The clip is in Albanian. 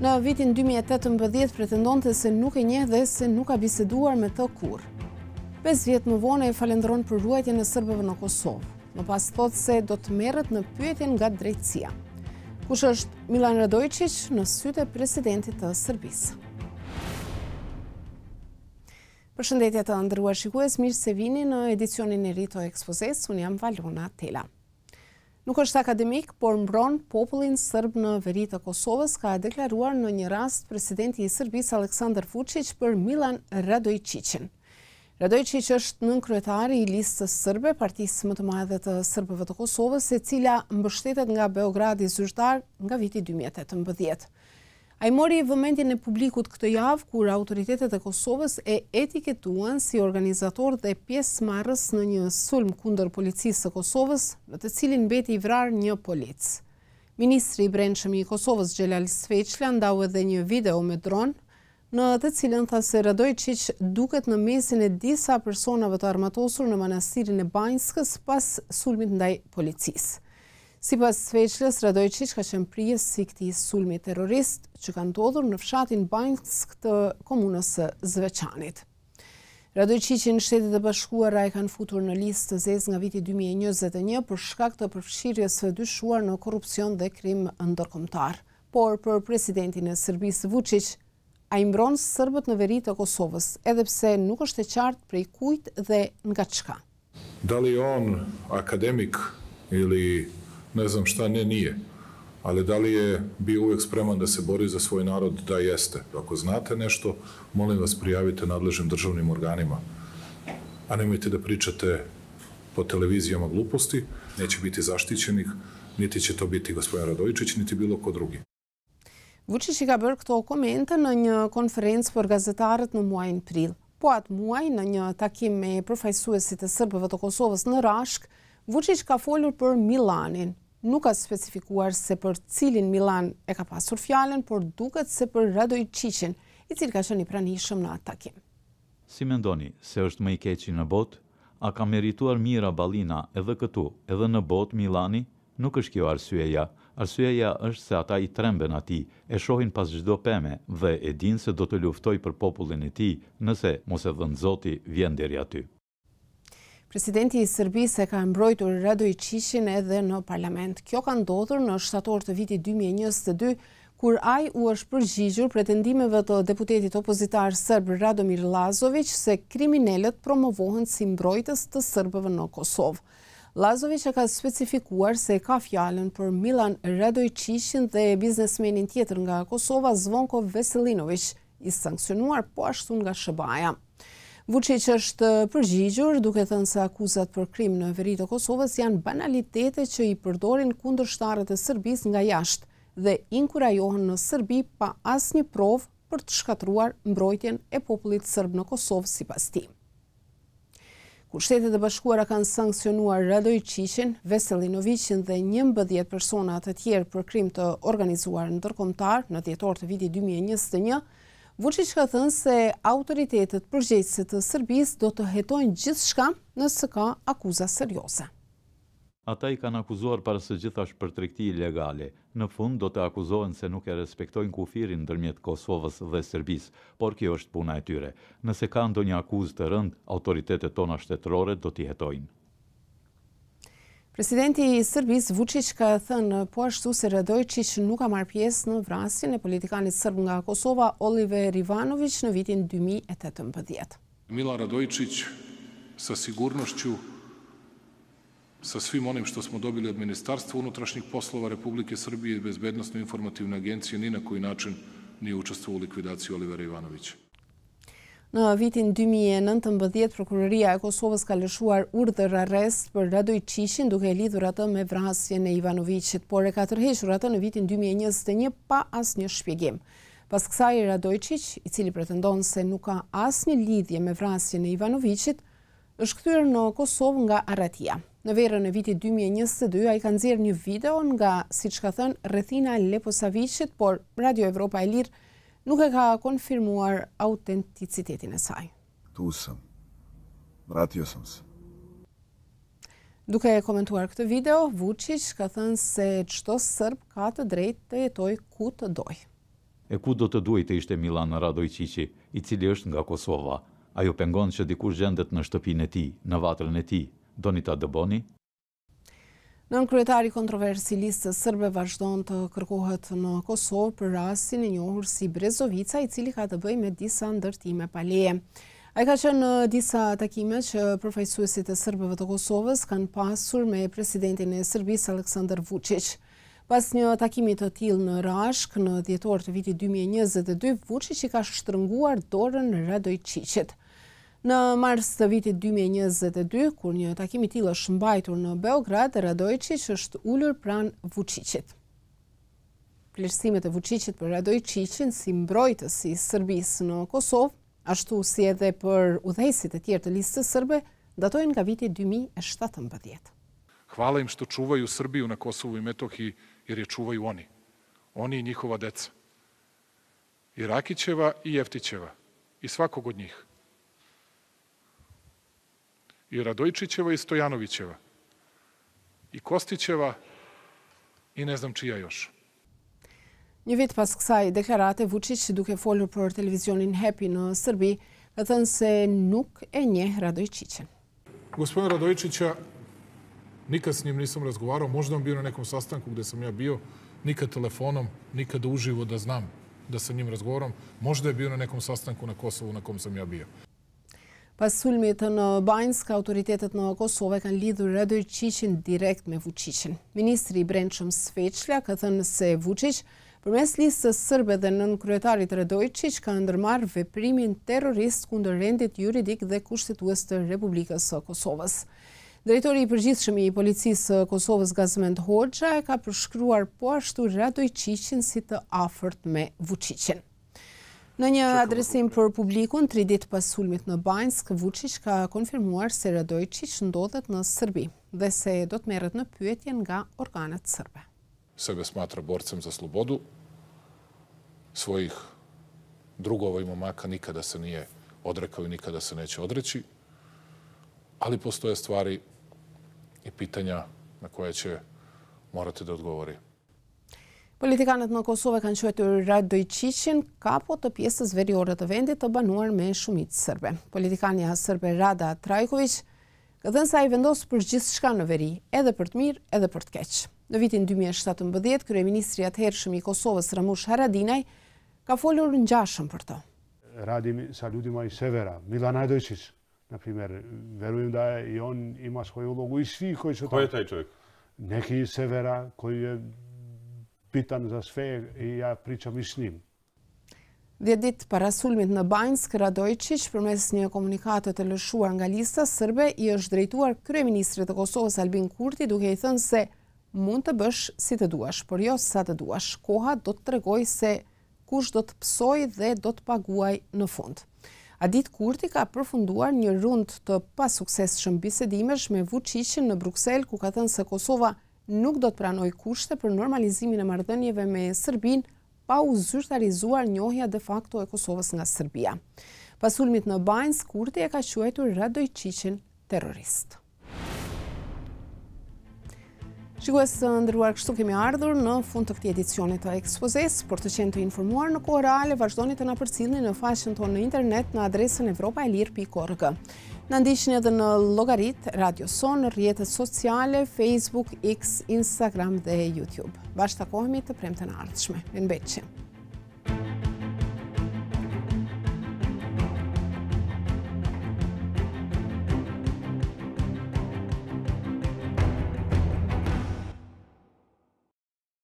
Në vitin 2018 pretendon të se nuk e nje dhe se nuk a biseduar me të kur. 5 vjetë më vone e falendron për ruajtje në Sërbëve në Kosovë, në pas thotë se do të merët në pyetin nga drejtësia. Kush është Milan Radojqic në syte presidentit të Sërbisë? Për shëndetje të ndërruar shikues, mirë se vini në edicionin e rito ekspozes, unë jam Valona Tela nuk është akademik, por mbron popullin sërb në veri të Kosovës, ka deklaruar në një rast presidenti i Sërbis Aleksandar Vučić për Milan Radojqicin. Radojqic është nën kryetari i listës sërbe, partisë më të madhe të sërbëve të Kosovës, e cila mbështetet nga Beogradi zyrtar nga viti 2018. A i mori e e publikut këtë javë, kur autoritetet e Kosovës e etiketuan si organizator dhe pjesë marës në një sulm kunder policisë të Kosovës, në të cilin beti i vrarë një policë. Ministri i brendshëm i Kosovës, Gjelal Sveçla, ndau edhe një video me dronë, në të cilën tha se rëdoj që që duket në mesin e disa personave të armatosur në manastirin e Bajnskës pas sulmit ndaj policisë. Si pas sveqles, Radoj Qish ka qenë prije si këti sulmi terrorist që ka ndodhur në fshatin bajnës të komunës Zveçanit. Radoj Qishin shtetit e bashkuara e kanë futur në listë të zez nga viti 2021 për shkak të përfshirjes së dyshuar në korupcion dhe krim ndërkomtar. Por për presidentin e Sërbis Vucic, a imbron sërbët në veri të Kosovës, edhepse nuk është e qartë prej kujt dhe nga qka. Dali on akademik ili ne znam šta ne nije. Ali da li je bio uvek spreman da se bori za svoj narod? Da jeste. Ako znate nešto, molim vas prijavite nadležnim državnim organima. A nemojte da pričate po televizijama gluposti, neće biti zaštićenih, niti će to biti gospodin Radovičić, niti bilo ko drugi. Vučić i ka bërë këto komente në një konferencë për gazetarët në muajin pril. Po atë muaj, në një takim me përfajsuesit e Sërbëve të Kosovës në Rashk, Vučić ka folur për Milanin, nuk ka specifikuar se për cilin Milan e ka pasur fjallën, por duket se për Radoj Qiqin, i cilë ka shën i prani shumë në atakim. Si me ndoni se është më i keqin në bot, a ka merituar mira balina edhe këtu, edhe në bot Milani, nuk është kjo arsyeja. Arsyeja është se ata i tremben ati, e shohin pas gjdo peme dhe e din se do të luftoj për popullin e ti nëse mos e dhënë zoti vjen deri aty. Presidenti i Serbisë e ka mbrojtur Radoj Qishin edhe në parlament. Kjo ka ndodhur në shtator të vitit 2022, kur ai u është përgjigjur pretendimeve të deputetit opozitar serb Radomir Lazović se kriminalët promovohen si mbrojtës të serbëve në Kosovë. Lazović e ka specifikuar se ka fjalën për Milan Radoj Qishin dhe biznesmenin tjetër nga Kosova Zvonko Veselinović, i sankcionuar po ashtu nga Shëbaja. Vucic është përgjigjur duke thënë se akuzat për krim në veri të Kosovës janë banalitete që i përdorin kundër e Sërbis nga jashtë dhe inkurajohën në Sërbi pa asnjë një provë për të shkatruar mbrojtjen e popullit sërb në Kosovë si pas ti. shtetet e bashkuara kanë sankcionuar Radoj Qishin, Veselinovicin dhe një mbëdjet personat e tjerë për krim të organizuar në tërkomtar në djetor të viti 2021, Vucic ka thënë se autoritetet përgjegjëse të Serbisë do të hetojnë gjithçka nëse ka akuza serioze. Ata i kanë akuzuar para së gjithash për tregti ilegale. Në fund do të akuzohen se nuk e respektojnë kufirin ndërmjet Kosovës dhe Serbisë, por kjo është puna e tyre. Nëse ka ndonjë akuzë të rënd, autoritetet tona shtetërore do t'i hetojnë. Presidenti i Srbis Vučićka thën ashtu se Radojčić nuk a marrë pjesë në vrasin e politikanit sërb nga Kosova Olive Rivanović në vitin 2018. Mila Radojčić, sa sigurnošću sa svim onim što smo dobili od Ministarstva unutrašnjih poslova Republike Srbije i Bezbednostno informativne agencije ni na koji način nije učestvao u likvidaciji Olivera Ivanovića. Në vitin 2019, Prokuroria e Kosovës ka lëshuar urdhër arrest për Radoj Qishin duke e lidhur atë me vrasjen e Ivanoviçit, por e ka tërhequr atë në vitin 2021 pa as një shpjegim. Pas kësaj Radoj Qish, i cili pretendon se nuk ka as një lidhje me vrasjen e Ivanoviçit, është këtyrë në Kosovë nga Aratia. Në verën e vitit 2022, a i kanë zirë një video nga, si që ka thënë, rëthina Leposavicit, por Radio Evropa e Lirë, nuk e ka konfirmuar autenticitetin e saj. Tu sëm, rati jo sëmës. Duke e komentuar këtë video, Vucic ka thënë se qëto sërb ka të drejt të jetoj ku të doj. E ku do të duaj të ishte Milan Radoj i cili është nga Kosova? Ajo pengon që dikur gjendet në shtëpin e ti, në vatrën e ti, do një ta dëboni? Nën kryetari kontroversi listës sërbe vazhdojnë të kërkohet në Kosovë për rasin e njohur si Brezovica i cili ka të bëj me disa ndërtime paleje. A i ka që në disa takime që përfajsuesit e sërbeve të Kosovës kanë pasur me presidentin e Sërbis Aleksandr Vucic. Pas një takimi të til në Rashk në djetor të viti 2022, Vucic i ka shtërënguar dorën në Radoj Qicit. Në mars të vitit 2022, kur një takim i tillë është mbajtur në Beograd, Radojičić është ulur pran Vucicit. Vlerësimet e Vucicit për Radojičin si mbrojtës i sërbis në Kosovë, ashtu si edhe për udhëhesit e tjerë të listës serbe, datojnë nga viti 2017. Hvala im što čuvaju Srbiju na Kosovu i Metohiji, jer je čuvaju oni. Oni i njihova deca. I Rakićeva i Jeftićeva. I svakog od njih. i Radojčićeva i Stojanovićeva i Kostićeva i ne znam čija još. Një vit pas kësaj deklarate, Vučić duke folur për televizionin Happy në Srbi, ka thënë se nuk e nje Radojčićen. Gospodin Radojčića, nikad s njim nisam razgovarao, možda on bio na nekom sastanku gde sam ja bio, nikad telefonom, nikad uživo da znam da sam njim razgovarao, možda je bio na nekom sastanku na Kosovu na kom sam ja bio. Pas sulmit në Bajnsk, autoritetet në Kosovë kanë lidhur Radoj Qiqin direkt me Vučićin. Ministri i Brendshëm Sveçla ka thënë se Vučić përmes listës sërbe dhe nën kryetarit Radoj Qiq ka ndërmarë veprimin terrorist kundër rendit juridik dhe kushtetues të Republikës së Kosovës. Drejtori i përgjithshëm i policisë së Kosovës Gazement Hoxha e ka përshkruar po ashtu Radoj Qiqin si të afërt me Vučićin. Në një adresim për publikun, tri ditë pas sulmit në Bajnsk, Vucic ka konfirmuar se rëdoj që ndodhet në Sërbi dhe se do të merët në pyetjen nga organet sërbe. Sebe smatra borcem za slobodu, svojih drugova i momaka nikada se nije odrekao i nikada se neće odreći, ali postoje stvari i pitanja na koje će morate da odgovorim. Politikanët në Kosovë kanë quajtur Radoj Qiqin kapo të pjesës veriore të vendit të banuar me shumicë serbe. Politikani as serbe Rada Trajković Këdhen sa i vendosë për gjithë shka në veri, edhe për të mirë, edhe për të keqë. Në vitin 2017, kryeministri Ministri atëhershëm i Kosovës Ramush Haradinaj ka folur në gjashëm për to. Radim salutima i Severa, Milana Dojqis, në primer, verujmë da jonë ima shkojë u logu i svi, kojë që ta... Kojë taj qëjkë? Neki i Severa, kojë pitan za sve i ja pričam i s Dhe ditë para sulmit në Bajnsk, Radojqic, përmes një komunikatët të lëshua nga lista sërbe, i është drejtuar Krye Ministrit të Kosovës Albin Kurti duke i thënë se mund të bësh si të duash, por jo sa të duash. Koha do të tregoj se kush do të psoj dhe do të paguaj në fund. A ditë Kurti ka përfunduar një rund të pasukses shëmbisedimesh me Vucicin në Bruxelles, ku ka thënë se Kosova nështë nuk do të pranoj kushte për normalizimin e marrëdhënieve me Sërbin pa u zyrtarizuar njohja de facto e Kosovës nga Sërbia. Pasulmit në bajnë, Skurti e ka quajtur Radoj terrorist. Shikues të ndërruar kështu kemi ardhur në fund të këti edicionit të ekspozes, por të qenë të informuar në kohë reale, të në përcilni në fashën tonë në internet në adresën evropajlir.org. Në ndishtën edhe në logaritë, radioson, rjetët sociale, Facebook, X, Instagram dhe YouTube. Bashtakohemi të premë të në ardhshme. Në beqenë.